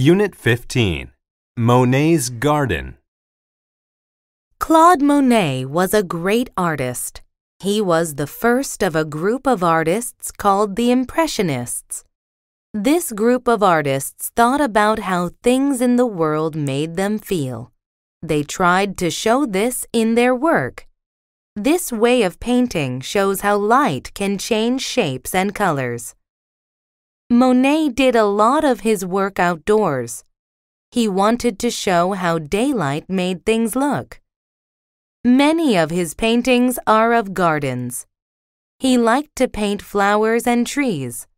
Unit 15 Monet's Garden Claude Monet was a great artist. He was the first of a group of artists called the Impressionists. This group of artists thought about how things in the world made them feel. They tried to show this in their work. This way of painting shows how light can change shapes and colors. Monet did a lot of his work outdoors. He wanted to show how daylight made things look. Many of his paintings are of gardens. He liked to paint flowers and trees.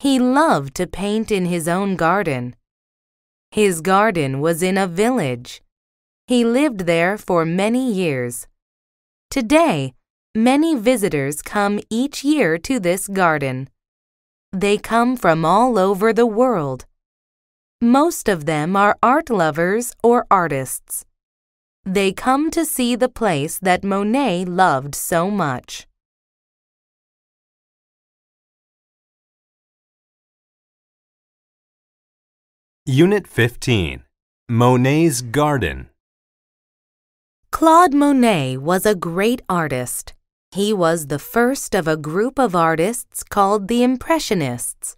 He loved to paint in his own garden. His garden was in a village. He lived there for many years. Today, many visitors come each year to this garden. They come from all over the world. Most of them are art lovers or artists. They come to see the place that Monet loved so much. Unit 15 Monet's Garden Claude Monet was a great artist. He was the first of a group of artists called the Impressionists.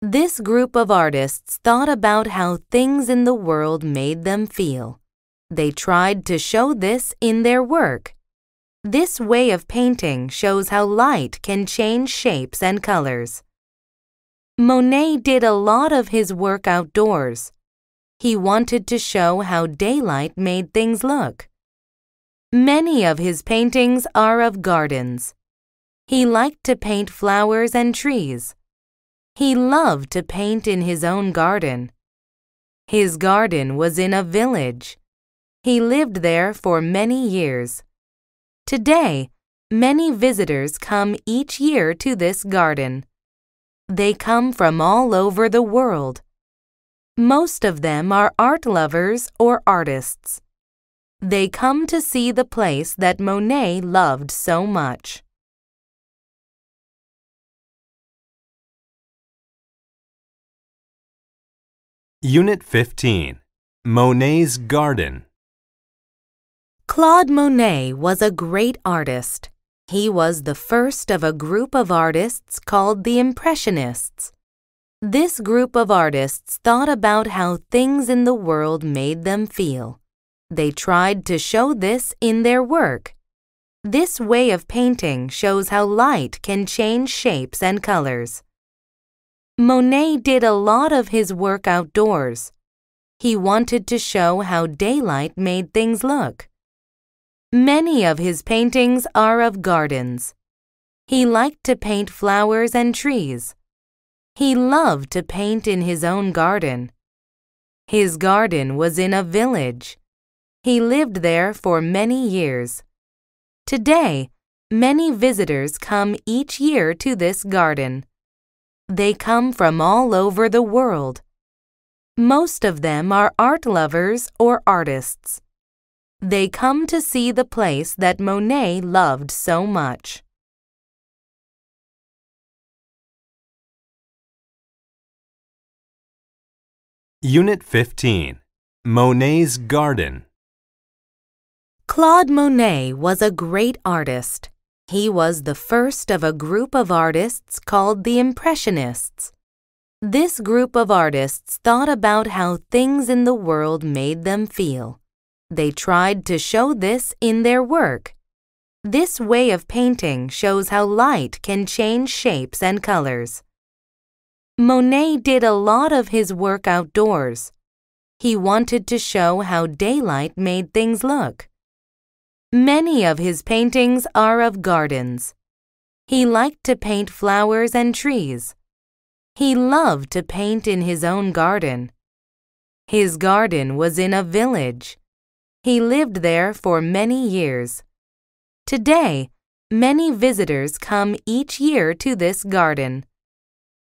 This group of artists thought about how things in the world made them feel. They tried to show this in their work. This way of painting shows how light can change shapes and colors. Monet did a lot of his work outdoors. He wanted to show how daylight made things look. Many of his paintings are of gardens. He liked to paint flowers and trees. He loved to paint in his own garden. His garden was in a village. He lived there for many years. Today, many visitors come each year to this garden. They come from all over the world. Most of them are art lovers or artists. They come to see the place that Monet loved so much. Unit 15 Monet's Garden Claude Monet was a great artist. He was the first of a group of artists called the Impressionists. This group of artists thought about how things in the world made them feel. They tried to show this in their work. This way of painting shows how light can change shapes and colors. Monet did a lot of his work outdoors. He wanted to show how daylight made things look. Many of his paintings are of gardens. He liked to paint flowers and trees. He loved to paint in his own garden. His garden was in a village. He lived there for many years. Today, many visitors come each year to this garden. They come from all over the world. Most of them are art lovers or artists. They come to see the place that Monet loved so much. Unit 15 Monet's Garden Claude Monet was a great artist. He was the first of a group of artists called the Impressionists. This group of artists thought about how things in the world made them feel. They tried to show this in their work. This way of painting shows how light can change shapes and colors. Monet did a lot of his work outdoors. He wanted to show how daylight made things look. Many of his paintings are of gardens. He liked to paint flowers and trees. He loved to paint in his own garden. His garden was in a village. He lived there for many years. Today, many visitors come each year to this garden.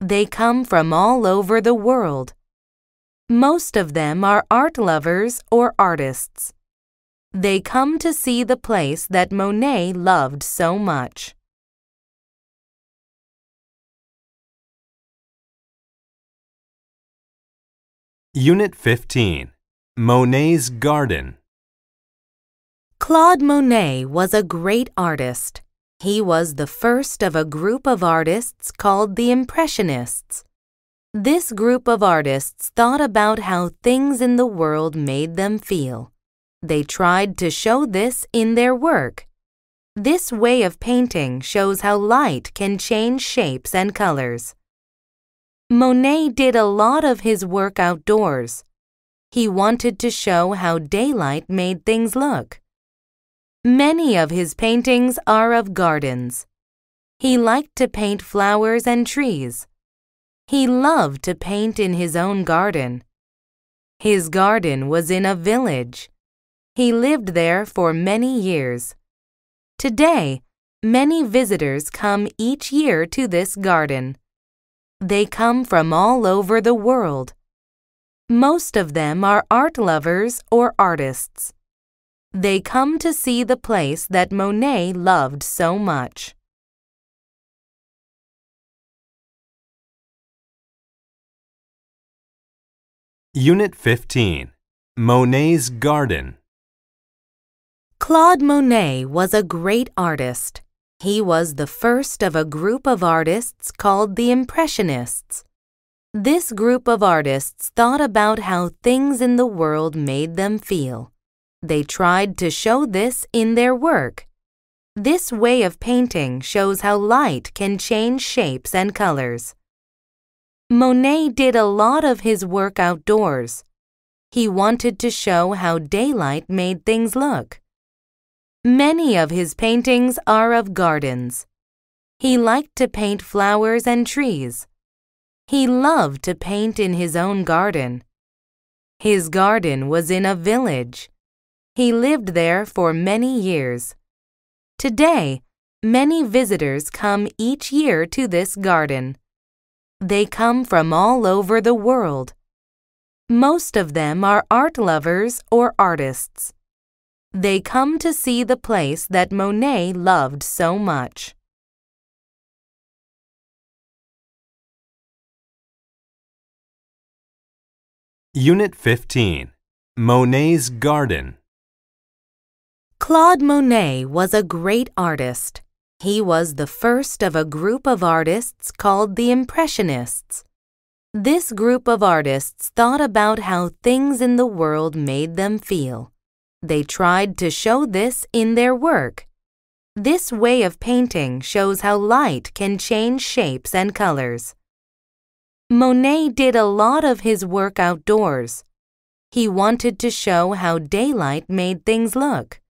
They come from all over the world. Most of them are art lovers or artists. They come to see the place that Monet loved so much. Unit 15 Monet's Garden Claude Monet was a great artist. He was the first of a group of artists called the Impressionists. This group of artists thought about how things in the world made them feel. They tried to show this in their work. This way of painting shows how light can change shapes and colors. Monet did a lot of his work outdoors. He wanted to show how daylight made things look. Many of his paintings are of gardens. He liked to paint flowers and trees. He loved to paint in his own garden. His garden was in a village. He lived there for many years. Today, many visitors come each year to this garden. They come from all over the world. Most of them are art lovers or artists. They come to see the place that Monet loved so much. Unit 15 Monet's Garden Claude Monet was a great artist. He was the first of a group of artists called the Impressionists. This group of artists thought about how things in the world made them feel. They tried to show this in their work. This way of painting shows how light can change shapes and colors. Monet did a lot of his work outdoors. He wanted to show how daylight made things look. Many of his paintings are of gardens. He liked to paint flowers and trees. He loved to paint in his own garden. His garden was in a village. He lived there for many years. Today, many visitors come each year to this garden. They come from all over the world. Most of them are art lovers or artists. They come to see the place that Monet loved so much. Unit 15 Monet's Garden Claude Monet was a great artist. He was the first of a group of artists called the Impressionists. This group of artists thought about how things in the world made them feel. They tried to show this in their work. This way of painting shows how light can change shapes and colors. Monet did a lot of his work outdoors. He wanted to show how daylight made things look.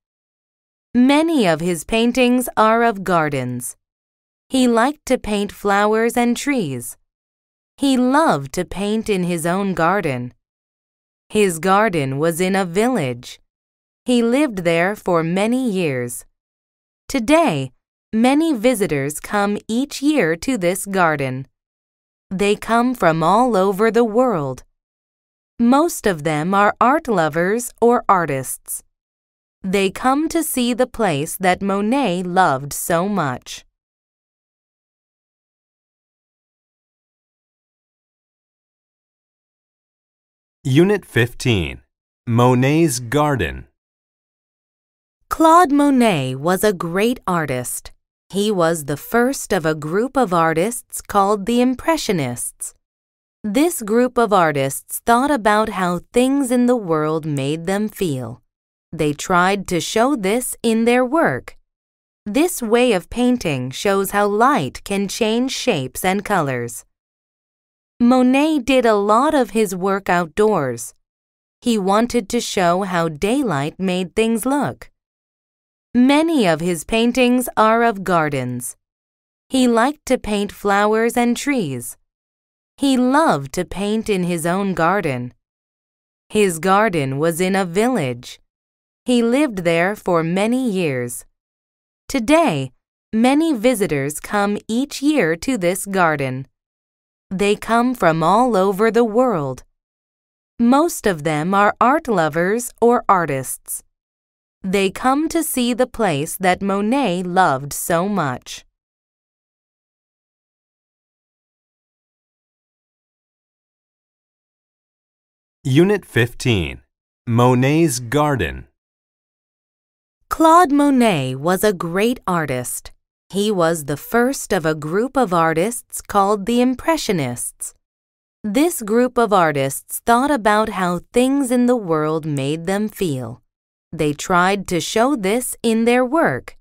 Many of his paintings are of gardens. He liked to paint flowers and trees. He loved to paint in his own garden. His garden was in a village. He lived there for many years. Today, many visitors come each year to this garden. They come from all over the world. Most of them are art lovers or artists. They come to see the place that Monet loved so much. Unit 15 Monet's Garden Claude Monet was a great artist. He was the first of a group of artists called the Impressionists. This group of artists thought about how things in the world made them feel. They tried to show this in their work. This way of painting shows how light can change shapes and colors. Monet did a lot of his work outdoors. He wanted to show how daylight made things look. Many of his paintings are of gardens. He liked to paint flowers and trees. He loved to paint in his own garden. His garden was in a village. He lived there for many years. Today, many visitors come each year to this garden. They come from all over the world. Most of them are art lovers or artists. They come to see the place that Monet loved so much. Unit 15 Monet's Garden Claude Monet was a great artist. He was the first of a group of artists called the Impressionists. This group of artists thought about how things in the world made them feel. They tried to show this in their work.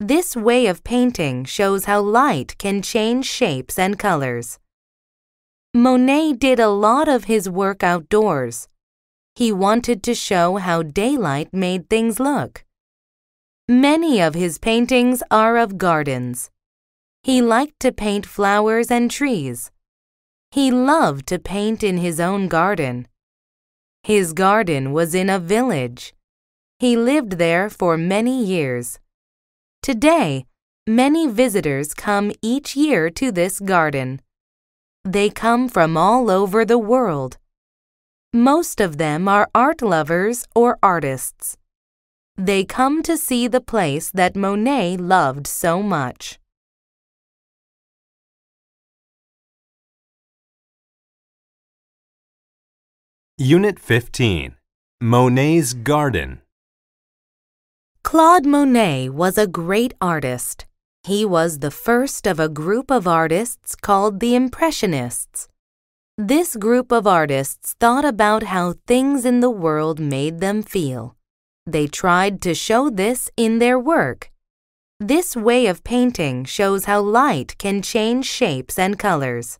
This way of painting shows how light can change shapes and colors. Monet did a lot of his work outdoors. He wanted to show how daylight made things look. Many of his paintings are of gardens. He liked to paint flowers and trees. He loved to paint in his own garden. His garden was in a village. He lived there for many years. Today, many visitors come each year to this garden. They come from all over the world. Most of them are art lovers or artists. They come to see the place that Monet loved so much. Unit 15 Monet's Garden Claude Monet was a great artist. He was the first of a group of artists called the Impressionists. This group of artists thought about how things in the world made them feel. They tried to show this in their work. This way of painting shows how light can change shapes and colors.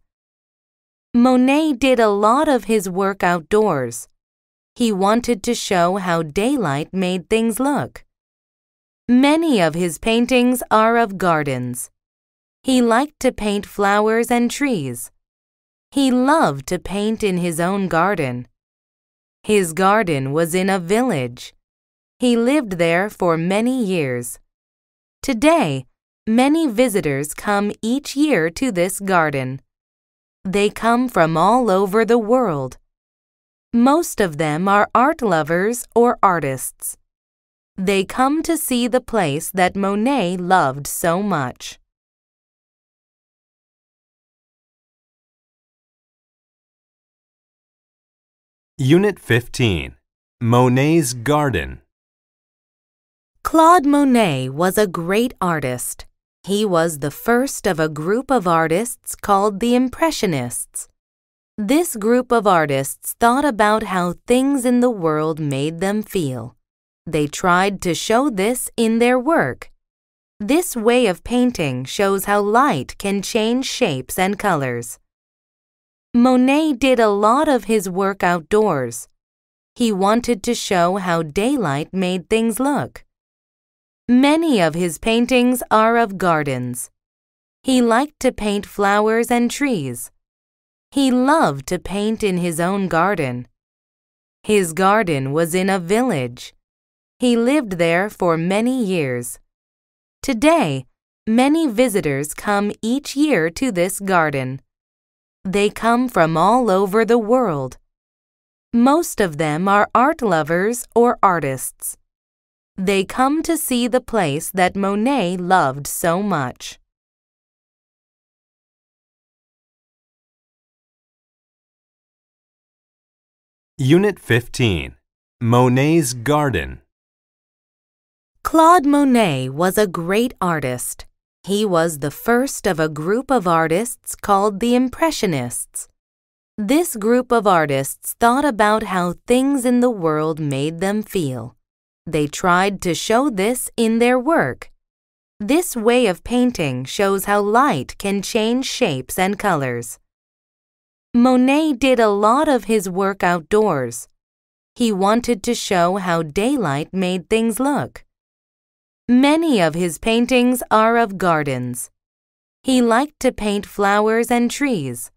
Monet did a lot of his work outdoors. He wanted to show how daylight made things look. Many of his paintings are of gardens. He liked to paint flowers and trees. He loved to paint in his own garden. His garden was in a village. He lived there for many years. Today, many visitors come each year to this garden. They come from all over the world. Most of them are art lovers or artists. They come to see the place that Monet loved so much. Unit 15 Monet's Garden Claude Monet was a great artist. He was the first of a group of artists called the Impressionists. This group of artists thought about how things in the world made them feel. They tried to show this in their work. This way of painting shows how light can change shapes and colors. Monet did a lot of his work outdoors. He wanted to show how daylight made things look. Many of his paintings are of gardens. He liked to paint flowers and trees. He loved to paint in his own garden. His garden was in a village. He lived there for many years. Today, many visitors come each year to this garden. They come from all over the world. Most of them are art lovers or artists. They come to see the place that Monet loved so much. Unit 15 Monet's Garden Claude Monet was a great artist. He was the first of a group of artists called the Impressionists. This group of artists thought about how things in the world made them feel. They tried to show this in their work. This way of painting shows how light can change shapes and colors. Monet did a lot of his work outdoors. He wanted to show how daylight made things look. Many of his paintings are of gardens. He liked to paint flowers and trees.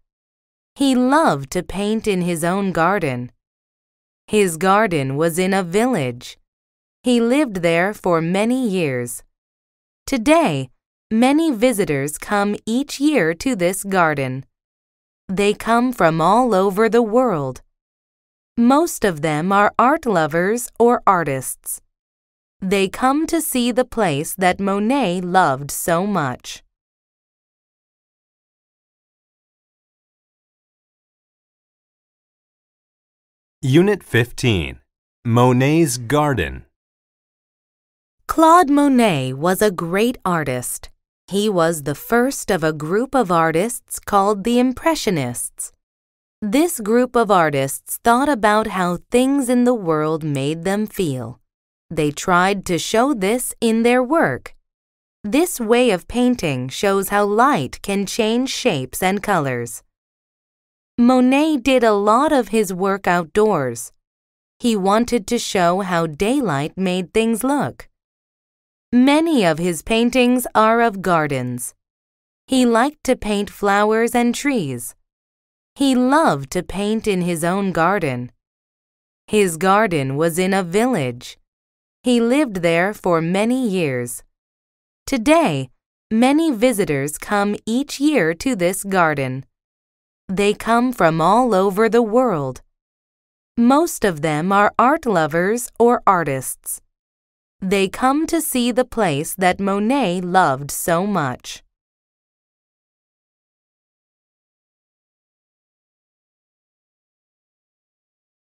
He loved to paint in his own garden. His garden was in a village. He lived there for many years. Today, many visitors come each year to this garden. They come from all over the world. Most of them are art lovers or artists. They come to see the place that Monet loved so much. Unit 15 Monet's Garden Claude Monet was a great artist. He was the first of a group of artists called the Impressionists. This group of artists thought about how things in the world made them feel. They tried to show this in their work. This way of painting shows how light can change shapes and colors. Monet did a lot of his work outdoors. He wanted to show how daylight made things look. Many of his paintings are of gardens. He liked to paint flowers and trees. He loved to paint in his own garden. His garden was in a village. He lived there for many years. Today, many visitors come each year to this garden. They come from all over the world. Most of them are art lovers or artists. They come to see the place that Monet loved so much.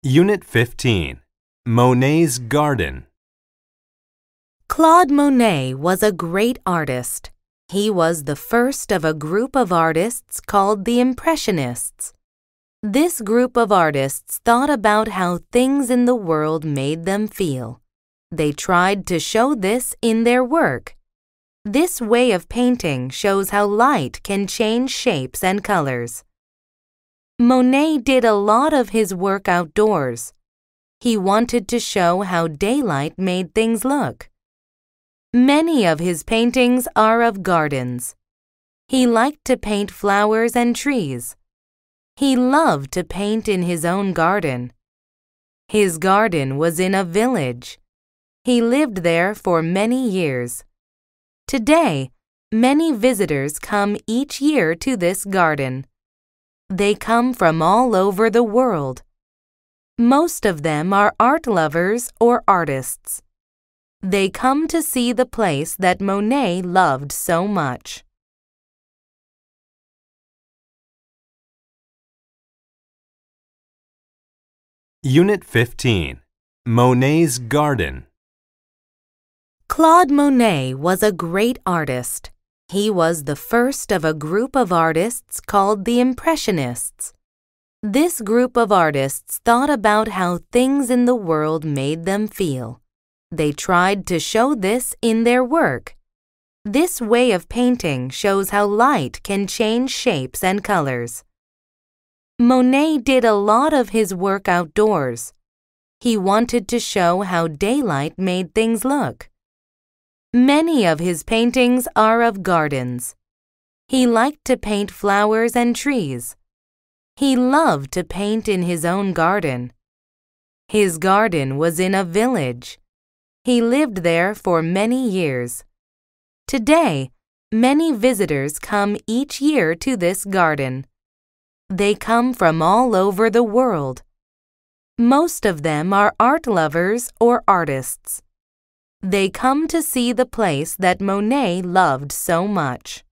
Unit 15 Monet's Garden Claude Monet was a great artist. He was the first of a group of artists called the Impressionists. This group of artists thought about how things in the world made them feel. They tried to show this in their work. This way of painting shows how light can change shapes and colors. Monet did a lot of his work outdoors. He wanted to show how daylight made things look. Many of his paintings are of gardens. He liked to paint flowers and trees. He loved to paint in his own garden. His garden was in a village. He lived there for many years. Today, many visitors come each year to this garden. They come from all over the world. Most of them are art lovers or artists. They come to see the place that Monet loved so much. Unit 15 Monet's Garden Claude Monet was a great artist. He was the first of a group of artists called the Impressionists. This group of artists thought about how things in the world made them feel. They tried to show this in their work. This way of painting shows how light can change shapes and colors. Monet did a lot of his work outdoors. He wanted to show how daylight made things look. Many of his paintings are of gardens. He liked to paint flowers and trees. He loved to paint in his own garden. His garden was in a village. He lived there for many years. Today, many visitors come each year to this garden. They come from all over the world. Most of them are art lovers or artists. They come to see the place that Monet loved so much.